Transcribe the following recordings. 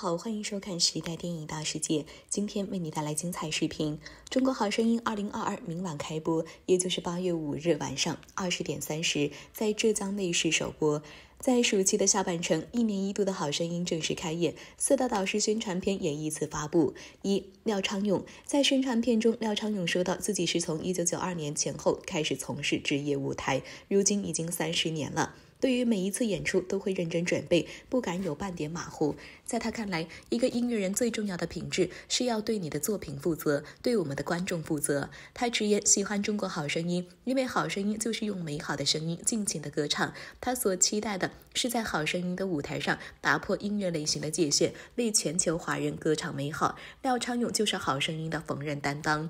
好，欢迎收看《时代电影大世界》，今天为你带来精彩视频。《中国好声音》二零二二明晚开播，也就是八月五日晚上二十点三十，在浙江卫视首播。在暑期的下半程，一年一度的好声音正式开业，四大导师宣传片也依次发布。一，廖昌永在宣传片中，廖昌永说到自己是从一九九二年前后开始从事职业舞台，如今已经三十年了。对于每一次演出，都会认真准备，不敢有半点马虎。在他看来，一个音乐人最重要的品质是要对你的作品负责，对我们的观众负责。他直言喜欢《中国好声音》，因为好声音就是用美好的声音尽情的歌唱。他所期待的是在好声音的舞台上打破音乐类型的界限，为全球华人歌唱美好。廖昌永就是好声音的缝纫担当。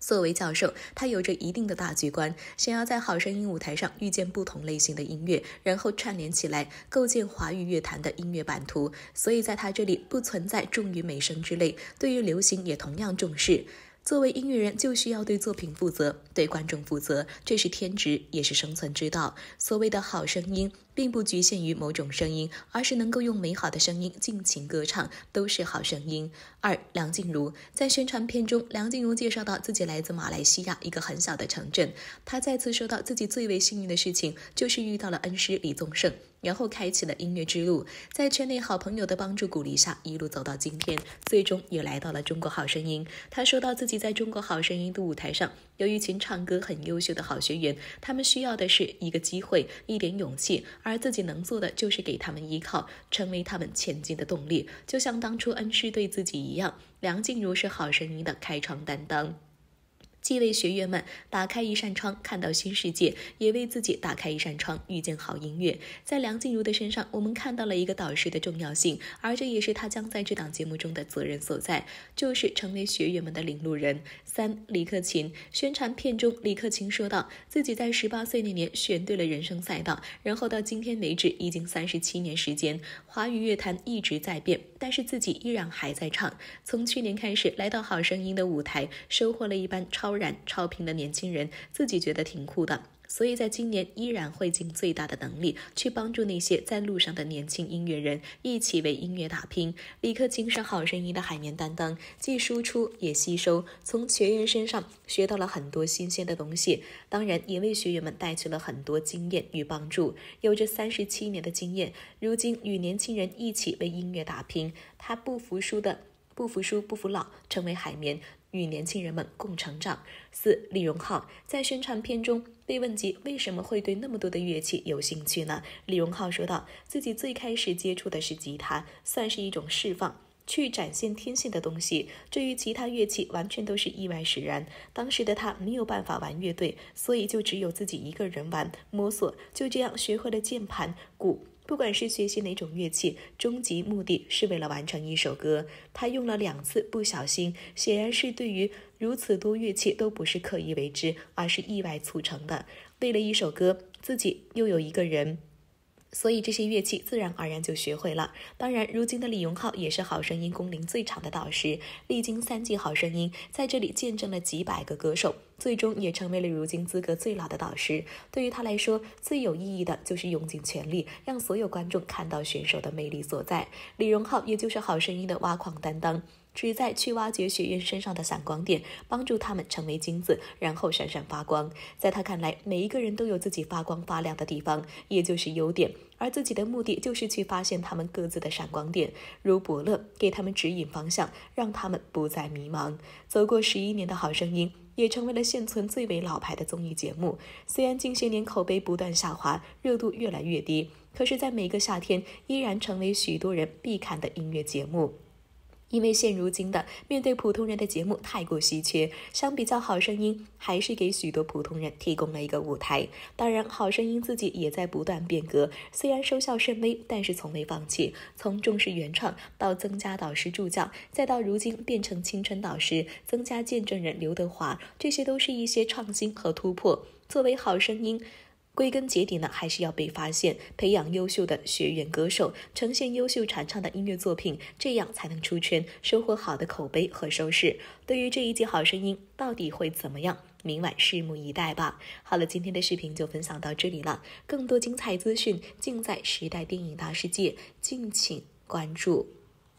作为教授，他有着一定的大局观，想要在好声音舞台上遇见不同类型的音乐，然后串联起来，构建华语乐坛的音乐版图。所以，在他这里不存在重于美声之类，对于流行也同样重视。作为音乐人，就需要对作品负责，对观众负责，这是天职，也是生存之道。所谓的好声音，并不局限于某种声音，而是能够用美好的声音尽情歌唱，都是好声音。二梁静茹在宣传片中，梁静茹介绍到自己来自马来西亚一个很小的城镇，她再次说到自己最为幸运的事情，就是遇到了恩师李宗盛。然后开启了音乐之路，在圈内好朋友的帮助鼓励下，一路走到今天，最终也来到了《中国好声音》。他说到，自己在中国好声音的舞台上，有一群唱歌很优秀的好学员，他们需要的是一个机会、一点勇气，而自己能做的就是给他们依靠，成为他们前进的动力，就像当初恩师对自己一样。梁静茹是《好声音》的开创担当。既为学员们打开一扇窗，看到新世界，也为自己打开一扇窗，遇见好音乐。在梁静茹的身上，我们看到了一个导师的重要性，而这也是他将在这档节目中的责任所在，就是成为学员们的领路人。三，李克勤宣传片中，李克勤说道，自己在十八岁那年选对了人生赛道，然后到今天为止已经三十七年时间，华语乐坛一直在变，但是自己依然还在唱。从去年开始来到《好声音》的舞台，收获了一班超。然，超频的年轻人自己觉得挺酷的，所以在今年依然会尽最大的能力去帮助那些在路上的年轻音乐人，一起为音乐打拼。李克勤是好声音》的海绵担当，既输出也吸收，从学员身上学到了很多新鲜的东西，当然也为学员们带去了很多经验与帮助。有着三十七年的经验，如今与年轻人一起为音乐打拼，他不服输的。不服输、不服老，成为海绵，与年轻人们共成长。四李荣浩在宣传片中被问及为什么会对那么多的乐器有兴趣呢？李荣浩说道：“自己最开始接触的是吉他，算是一种释放，去展现天性的东西。至于其他乐器，完全都是意外使然。当时的他没有办法玩乐队，所以就只有自己一个人玩摸索，就这样学会了键盘、鼓。”不管是学习哪种乐器，终极目的是为了完成一首歌。他用了两次不小心，显然是对于如此多乐器都不是刻意为之，而是意外促成的。为了一首歌，自己又有一个人。所以这些乐器自然而然就学会了。当然，如今的李荣浩也是《好声音》工龄最长的导师，历经三季《好声音》，在这里见证了几百个歌手，最终也成为了如今资格最老的导师。对于他来说，最有意义的就是用尽全力，让所有观众看到选手的魅力所在。李荣浩也就是《好声音》的挖矿担当。旨在去挖掘学员身上的闪光点，帮助他们成为金子，然后闪闪发光。在他看来，每一个人都有自己发光发亮的地方，也就是优点。而自己的目的就是去发现他们各自的闪光点，如伯乐给他们指引方向，让他们不再迷茫。走过十一年的好声音，也成为了现存最为老牌的综艺节目。虽然近些年口碑不断下滑，热度越来越低，可是，在每个夏天依然成为许多人必看的音乐节目。因为现如今的面对普通人的节目太过稀缺，相比较《好声音》还是给许多普通人提供了一个舞台。当然，《好声音》自己也在不断变革，虽然收效甚微，但是从未放弃。从重视原创到增加导师助教，再到如今变成青春导师，增加见证人刘德华，这些都是一些创新和突破。作为《好声音》。归根结底呢，还是要被发现，培养优秀的学员歌手，呈现优秀传唱的音乐作品，这样才能出圈，收获好的口碑和收视。对于这一季《好声音》到底会怎么样，明晚拭目以待吧。好了，今天的视频就分享到这里了，更多精彩资讯尽在《时代电影大世界》，敬请关注。